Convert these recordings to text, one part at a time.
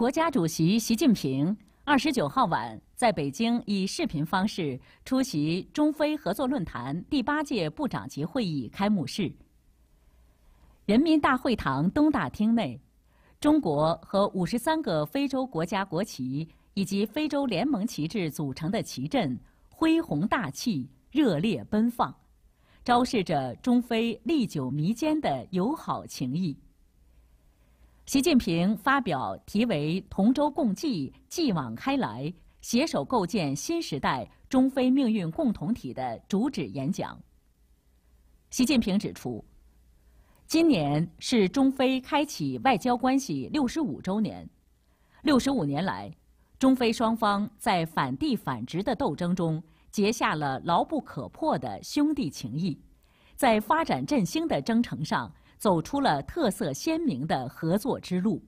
国家主席习近平二十九号晚在北京以视频方式出席中非合作论坛第八届部长级会议开幕式。人民大会堂东大厅内，中国和五十三个非洲国家国旗以及非洲联盟旗帜组成的旗阵，恢宏大气，热烈奔放，昭示着中非历久弥坚的友好情谊。习近平发表题为《同舟共济，继往开来，携手构建新时代中非命运共同体》的主旨演讲。习近平指出，今年是中非开启外交关系65周年。65年来，中非双方在反帝反殖的斗争中结下了牢不可破的兄弟情谊，在发展振兴的征程上。走出了特色鲜明的合作之路，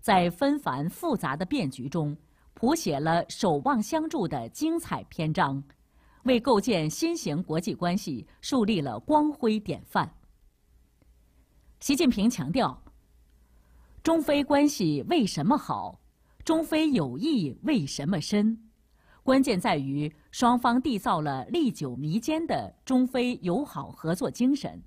在纷繁复杂的变局中，谱写了守望相助的精彩篇章，为构建新型国际关系树立了光辉典范。习近平强调，中非关系为什么好，中非友谊为什么深，关键在于双方缔造了历久弥坚的中非友好合作精神，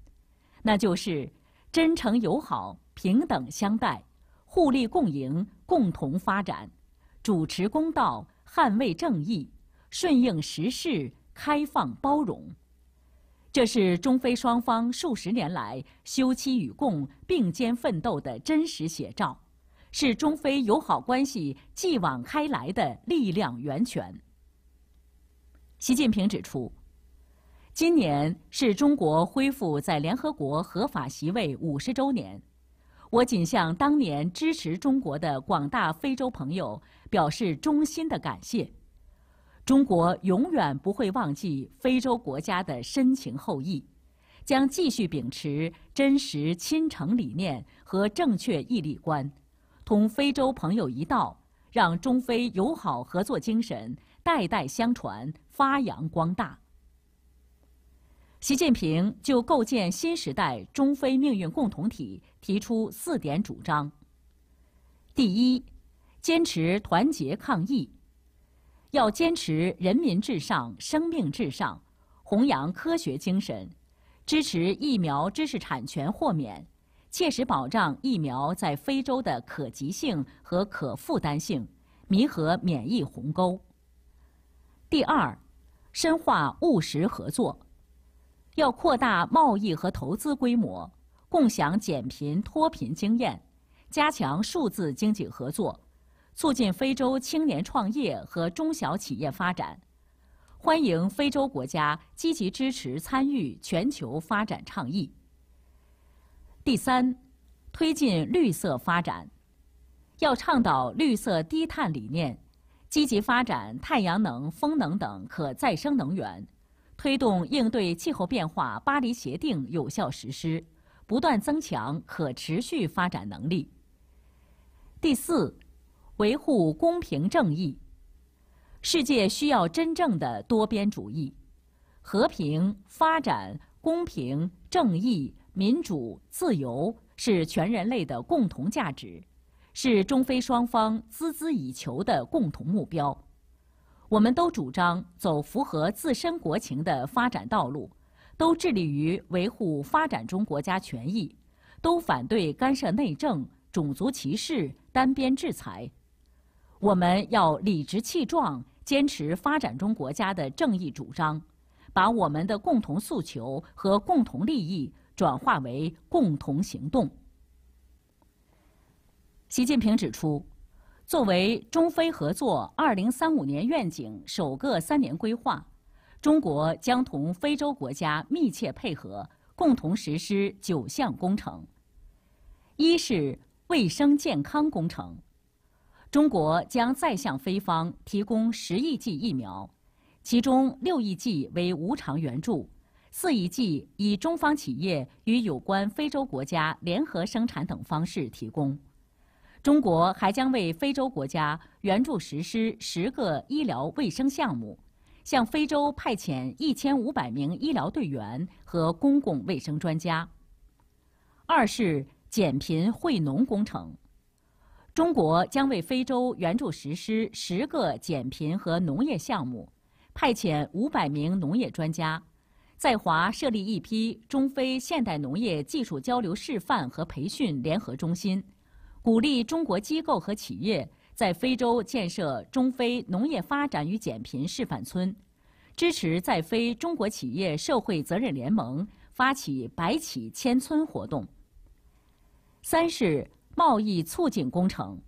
那就是。真诚友好、平等相待、互利共赢、共同发展，主持公道、捍卫正义、顺应时势、开放包容，这是中非双方数十年来休戚与共、并肩奋斗的真实写照，是中非友好关系继往开来的力量源泉。习近平指出。今年是中国恢复在联合国合法席位五十周年，我谨向当年支持中国的广大非洲朋友表示衷心的感谢。中国永远不会忘记非洲国家的深情厚谊，将继续秉持真实亲诚理念和正确义利观，同非洲朋友一道，让中非友好合作精神代代相传、发扬光大。习近平就构建新时代中非命运共同体提出四点主张：第一，坚持团结抗疫，要坚持人民至上、生命至上，弘扬科学精神，支持疫苗知识产权豁免，切实保障疫苗在非洲的可及性和可负担性，弥合免疫鸿沟。第二，深化务实合作。要扩大贸易和投资规模，共享减贫脱贫经验，加强数字经济合作，促进非洲青年创业和中小企业发展，欢迎非洲国家积极支持参与全球发展倡议。第三，推进绿色发展，要倡导绿色低碳理念，积极发展太阳能、风能等可再生能源。推动应对气候变化《巴黎协定》有效实施，不断增强可持续发展能力。第四，维护公平正义。世界需要真正的多边主义。和平、发展、公平、正义、民主、自由是全人类的共同价值，是中非双方孜孜以求的共同目标。我们都主张走符合自身国情的发展道路，都致力于维护发展中国家权益，都反对干涉内政、种族歧视、单边制裁。我们要理直气壮，坚持发展中国家的正义主张，把我们的共同诉求和共同利益转化为共同行动。习近平指出。作为中非合作“二零三五年愿景”首个三年规划，中国将同非洲国家密切配合，共同实施九项工程。一是卫生健康工程，中国将再向非方提供十亿剂疫苗，其中六亿剂为无偿援助，四亿剂以中方企业与有关非洲国家联合生产等方式提供。中国还将为非洲国家援助实施十个医疗卫生项目，向非洲派遣一千五百名医疗队员和公共卫生专家。二是减贫惠农工程，中国将为非洲援助实施十个减贫和农业项目，派遣五百名农业专家，在华设立一批中非现代农业技术交流示范和培训联合中心。鼓励中国机构和企业在非洲建设中非农业发展与减贫示范村，支持在非中国企业社会责任联盟发起百企千村活动。三是贸易促进工程，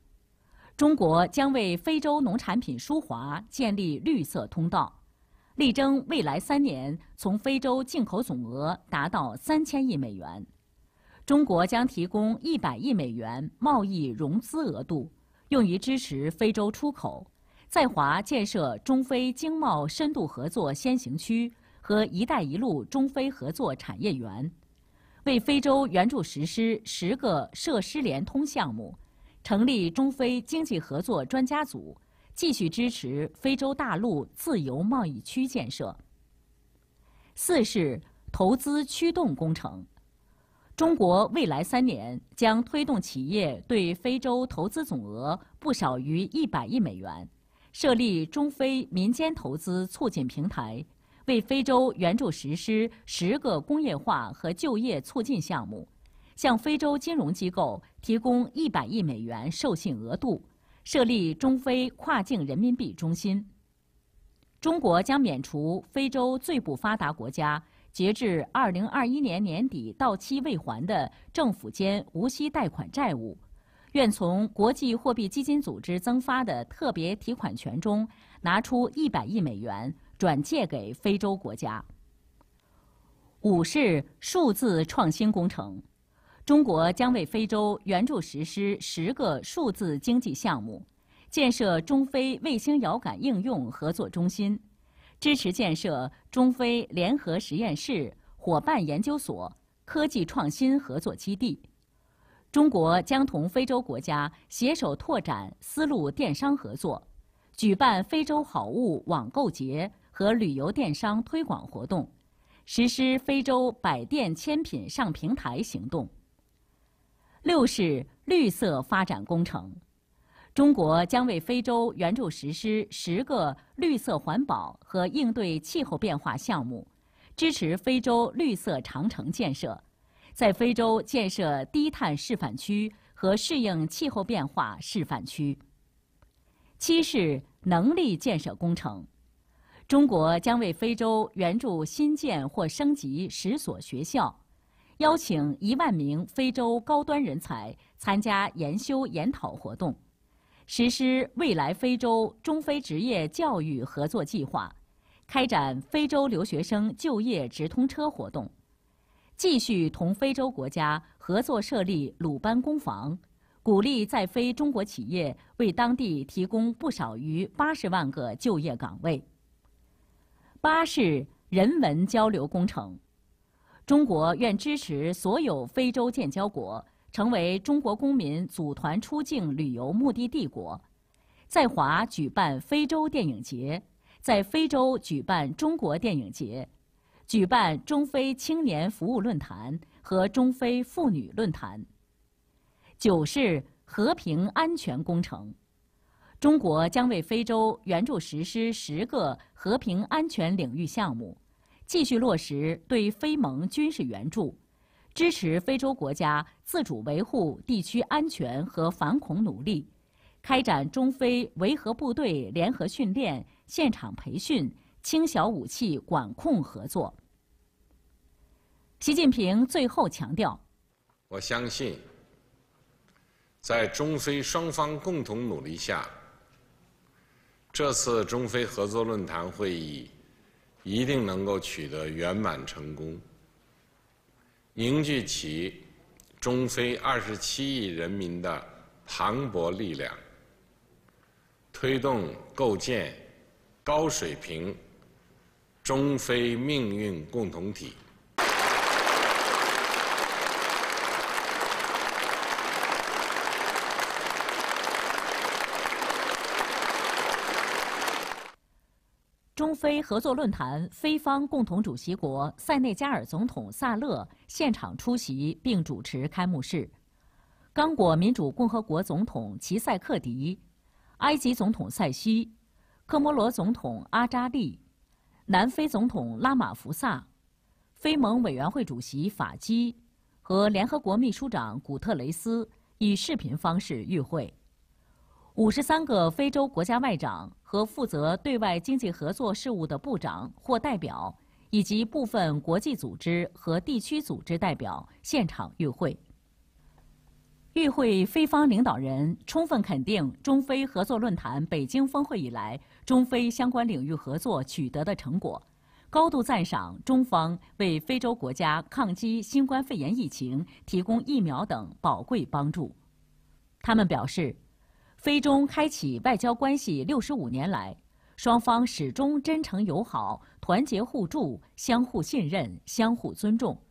中国将为非洲农产品输华建立绿色通道，力争未来三年从非洲进口总额达到三千亿美元。中国将提供一百亿美元贸易融资额度，用于支持非洲出口，在华建设中非经贸深度合作先行区和“一带一路”中非合作产业园，为非洲援助实施十个设施联通项目，成立中非经济合作专家组，继续支持非洲大陆自由贸易区建设。四是投资驱动工程。中国未来三年将推动企业对非洲投资总额不少于100亿美元，设立中非民间投资促进平台，为非洲援助实施十个工业化和就业促进项目，向非洲金融机构提供100亿美元授信额度，设立中非跨境人民币中心。中国将免除非洲最不发达国家。截至二零二一年年底到期未还的政府间无息贷款债务，愿从国际货币基金组织增发的特别提款权中拿出一百亿美元转借给非洲国家。五是数字创新工程，中国将为非洲援助实施十个数字经济项目，建设中非卫星遥感应用合作中心。支持建设中非联合实验室、伙伴研究所、科技创新合作基地。中国将同非洲国家携手拓展丝路电商合作，举办非洲好物网购节和旅游电商推广活动，实施非洲百店千品上平台行动。六是绿色发展工程。中国将为非洲援助实施十个绿色环保和应对气候变化项目，支持非洲绿色长城建设，在非洲建设低碳示范区和适应气候变化示范区。七是能力建设工程，中国将为非洲援助新建或升级十所学校，邀请一万名非洲高端人才参加研修研讨活动。实施未来非洲中非职业教育合作计划，开展非洲留学生就业直通车活动，继续同非洲国家合作设立鲁班工坊，鼓励在非中国企业为当地提供不少于八十万个就业岗位。八是人文交流工程，中国愿支持所有非洲建交国。成为中国公民组团出境旅游目的地国，在华举办非洲电影节，在非洲举办中国电影节，举办中非青年服务论坛和中非妇女论坛。九是和平安全工程，中国将为非洲援助实施十个和平安全领域项目，继续落实对非盟军事援助。支持非洲国家自主维护地区安全和反恐努力，开展中非维和部队联合训练、现场培训、轻小武器管控合作。习近平最后强调：“我相信，在中非双方共同努力下，这次中非合作论坛会议一定能够取得圆满成功。”凝聚起中非二十七亿人民的磅礴力量，推动构建高水平中非命运共同体。中非合作论坛非方共同主席国塞内加尔总统萨勒现场出席并主持开幕式，刚果民主共和国总统齐塞克迪，埃及总统塞西，科摩罗总统阿扎利，南非总统拉马福萨，非盟委员会主席法基和联合国秘书长古特雷斯以视频方式与会。五十三个非洲国家外长和负责对外经济合作事务的部长或代表，以及部分国际组织和地区组织代表现场与会。与会非方领导人充分肯定中非合作论坛北京峰会以来中非相关领域合作取得的成果，高度赞赏中方为非洲国家抗击新冠肺炎疫情提供疫苗等宝贵帮助。他们表示。非中开启外交关系六十五年来，双方始终真诚友好、团结互助、相互信任、相互尊重。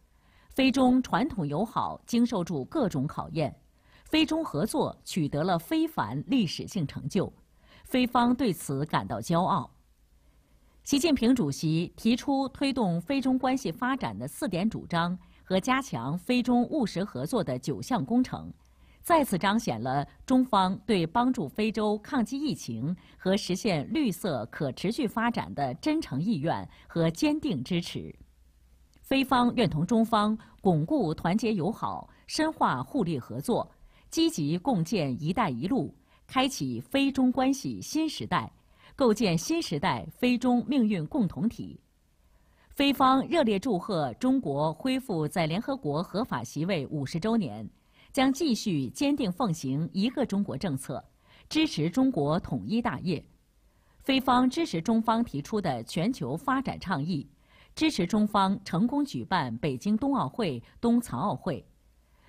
非中传统友好经受住各种考验，非中合作取得了非凡历史性成就，非方对此感到骄傲。习近平主席提出推动非中关系发展的四点主张和加强非中务实合作的九项工程。再次彰显了中方对帮助非洲抗击疫情和实现绿色可持续发展的真诚意愿和坚定支持。非方愿同中方巩固团结友好、深化互利合作，积极共建“一带一路”，开启非中关系新时代，构建新时代非中命运共同体。非方热烈祝贺中国恢复在联合国合法席位五十周年。将继续坚定奉行一个中国政策，支持中国统一大业。非方支持中方提出的全球发展倡议，支持中方成功举办北京冬奥会、冬残奥会。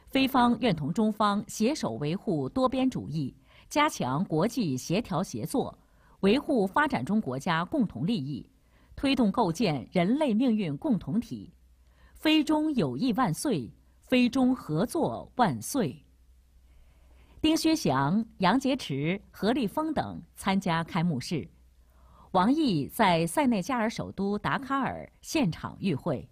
非方愿同中方携手维护多边主义，加强国际协调协作，维护发展中国家共同利益，推动构建人类命运共同体。非中友谊万岁！非中合作万岁！丁薛祥、杨洁篪、何立峰等参加开幕式，王毅在塞内加尔首都达喀尔现场与会。